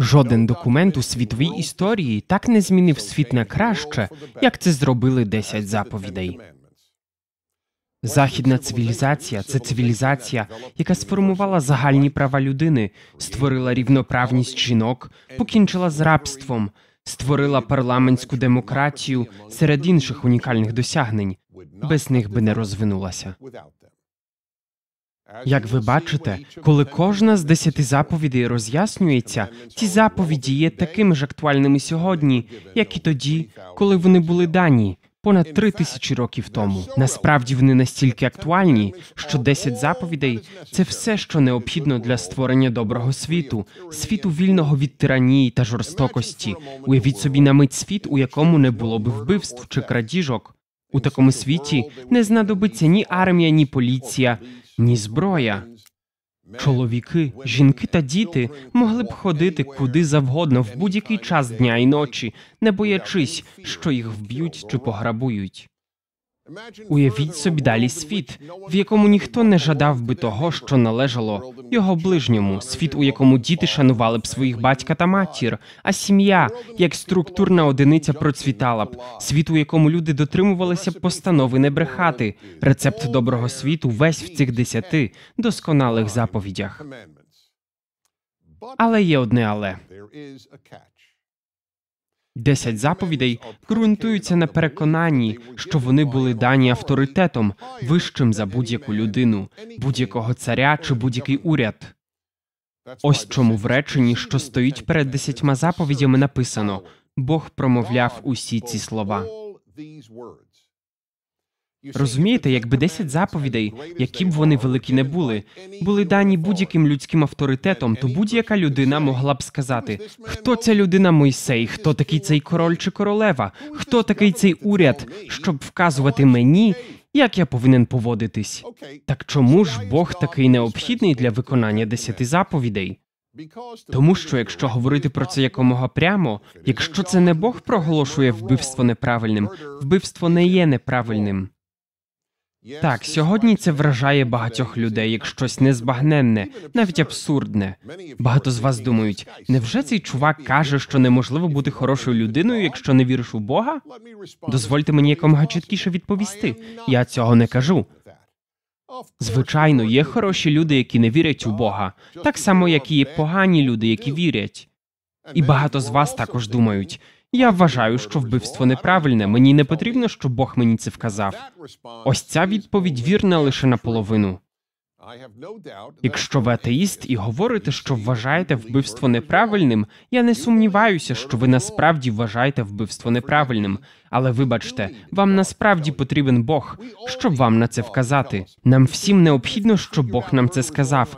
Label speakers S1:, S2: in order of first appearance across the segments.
S1: Жоден документ у світовій історії так не змінив світ на краще, як це зробили 10 заповідей. Західна цивілізація це цивілізація, яка сформувала загальні права людини, створила рівноправність жінок, покінчила з рабством, створила парламентську демократію серед інших унікальних досягнень. Без них би не розвинулася. Як ви бачите, коли кожна з десяти заповідей роз'яснюється, ті заповіді є такими ж актуальними сьогодні, як і тоді, коли вони були дані. Понад три тисячі років тому насправді вони настільки актуальні, що десять заповідей це все, що необхідно для створення доброго світу, світу вільного від тиранії та жорстокості. Уявіть собі на мить світ, у якому не було би вбивств чи крадіжок. У такому світі не знадобиться ні армія, ні поліція, ні зброя. Чоловіки, жінки та діти могли б ходити куди завгодно в будь-який час дня і ночі, не боячись, що їх вб'ють чи пограбують. Уявіть собі далі світ, в якому ніхто не жадав би того, що належало його ближньому, світ, у якому діти шанували б своїх батька та матір, а сім'я як структурна одиниця процвітала б, світ, у якому люди дотримувалися постанови не брехати, рецепт доброго світу весь в цих десяти досконалих заповідях. Але є одне але Десять заповідей ґрунтуються на переконанні, що вони були дані авторитетом вищим за будь-яку людину, будь-якого царя чи будь-який уряд. Ось чому в реченні, що стоїть перед десятьма заповідями, написано Бог промовляв усі ці слова. Розумієте, якби 10 заповідей, які б вони великі не були, були дані будь-яким людським авторитетом, то будь-яка людина могла б сказати, хто ця людина Мойсей, хто такий цей король чи королева, хто такий цей уряд, щоб вказувати мені, як я повинен поводитись. Так чому ж Бог такий необхідний для виконання десяти заповідей? Тому що, якщо говорити про це якомога прямо, якщо це не Бог проголошує вбивство неправильним, вбивство не є неправильним. Так, сьогодні це вражає багатьох людей як щось незбагненне, навіть абсурдне. Багато з вас думають, невже цей чувак каже, що неможливо бути хорошою людиною, якщо не віриш у Бога? Дозвольте мені якомога чіткіше відповісти. Я цього не кажу. Звичайно, є хороші люди, які не вірять у Бога, так само, як і є погані люди, які вірять. І багато з вас також думають. Я вважаю, що вбивство неправильне. Мені не потрібно, щоб Бог мені це вказав. Ось ця відповідь вірна лише наполовину. Якщо ви атеїст і говорите, що вважаєте вбивство неправильним, я не сумніваюся, що ви насправді вважаєте вбивство неправильним. Але вибачте, вам насправді потрібен Бог, щоб вам на це вказати. Нам всім необхідно, щоб Бог нам це сказав.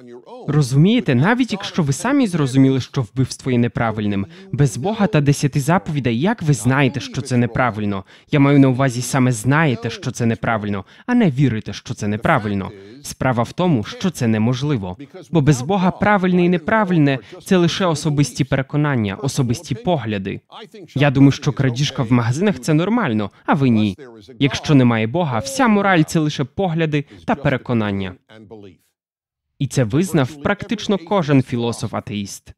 S1: Розумієте, навіть якщо ви самі зрозуміли, що вбивство є неправильним, без Бога та десяти заповідей, як ви знаєте, що це неправильно? Я маю на увазі саме знаєте, що це неправильно, а не вірите, що це неправильно. Справа в тому, що це неможливо. Бо без Бога правильне і неправильне це лише особисті переконання, особисті погляди. Я думаю, що крадіжка в магазинах це нормально, а ви ні. Якщо немає Бога, вся мораль це лише погляди та переконання і це визнав практично кожен філософ атеїст.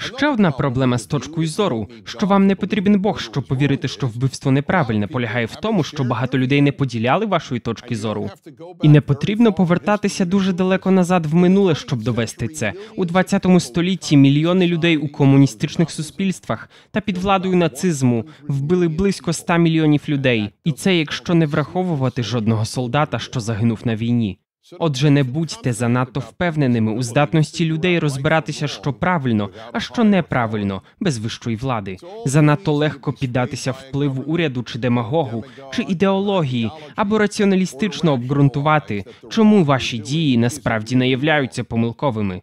S1: Ще одна проблема з точкою зору, що вам не потрібен Бог, щоб повірити, що вбивство неправильне, полягає в тому, що багато людей не поділяли вашої точки зору. І не потрібно повертатися дуже далеко назад в минуле, щоб довести це у 20 столітті. Мільйони людей у комуністичних суспільствах та під владою нацизму вбили близько 100 мільйонів людей, і це якщо не враховувати жодного солдата, що загинув на війні. Отже, не будьте занадто впевненими у здатності людей розбиратися, що правильно, а що неправильно, без вищої влади. Занадто легко піддатися впливу уряду чи демагогу, чи ідеології, або раціоналістично обґрунтувати, чому ваші дії насправді не являються помилковими.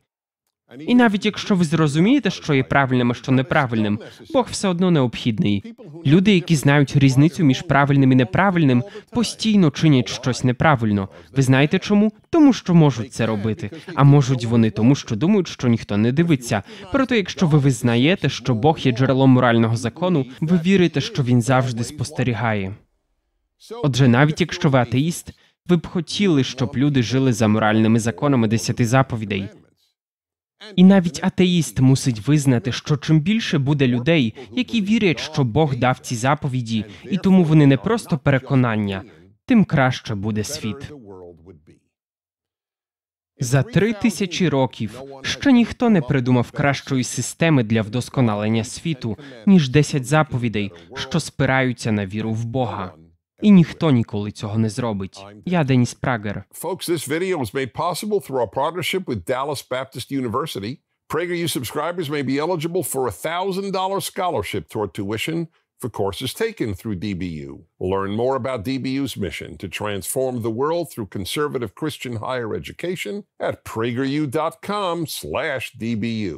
S1: І навіть якщо ви зрозумієте, що є правильним, а що неправильним, Бог все одно необхідний. Люди, які знають різницю між правильним і неправильним, постійно чинять щось неправильно. Ви знаєте чому? Тому що можуть це робити, а можуть вони тому, що думають, що ніхто не дивиться. Проте, якщо ви визнаєте, що Бог є джерелом морального закону, ви вірите, що він завжди спостерігає. Отже, навіть якщо ви атеїст, ви б хотіли, щоб люди жили за моральними законами десяти заповідей. І навіть атеїст мусить визнати, що чим більше буде людей, які вірять, що Бог дав ці заповіді, і тому вони не просто переконання, тим краще буде світ. За три тисячі років ще ніхто не придумав кращої системи для вдосконалення світу ніж десять заповідей, що спираються на віру в Бога. І ніхто ніколи цього не зробить. Я Деніс Прагер. Folks, this video was made possible through our partnership with Dallas Baptist University. PragerU subscribers may be eligible for a $1,000 scholarship toward tuition for courses taken through DBU. Learn more about DBU's mission to transform the world through conservative Christian higher education at prageru.com slash DBU.